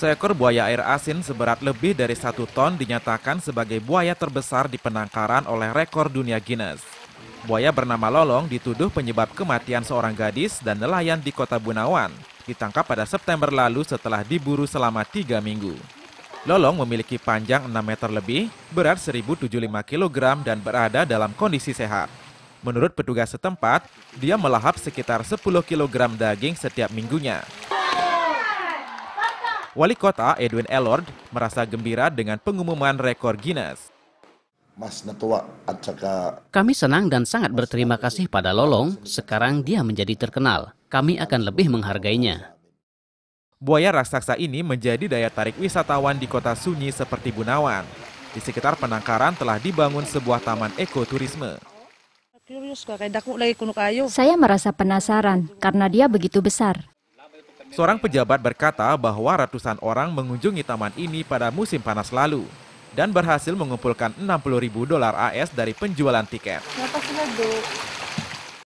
Seekor buaya air asin seberat lebih dari satu ton dinyatakan sebagai buaya terbesar di penangkaran oleh rekor dunia Guinness. Buaya bernama Lolong dituduh penyebab kematian seorang gadis dan nelayan di kota Bunawan, ditangkap pada September lalu setelah diburu selama tiga minggu. Lolong memiliki panjang 6 meter lebih, berat 1075 kg dan berada dalam kondisi sehat. Menurut petugas setempat, dia melahap sekitar 10 kg daging setiap minggunya. Wali Kota Edwin Elord merasa gembira dengan pengumuman rekor Guinness. Kami senang dan sangat berterima kasih pada Lolong. Sekarang dia menjadi terkenal. Kami akan lebih menghargainya. Buaya raksasa ini menjadi daya tarik wisatawan di kota sunyi seperti Bunawan. Di sekitar penangkaran telah dibangun sebuah taman ekoturisme. Saya merasa penasaran karena dia begitu besar. Seorang pejabat berkata bahwa ratusan orang mengunjungi taman ini pada musim panas lalu dan berhasil mengumpulkan 60 ribu dolar AS dari penjualan tiket.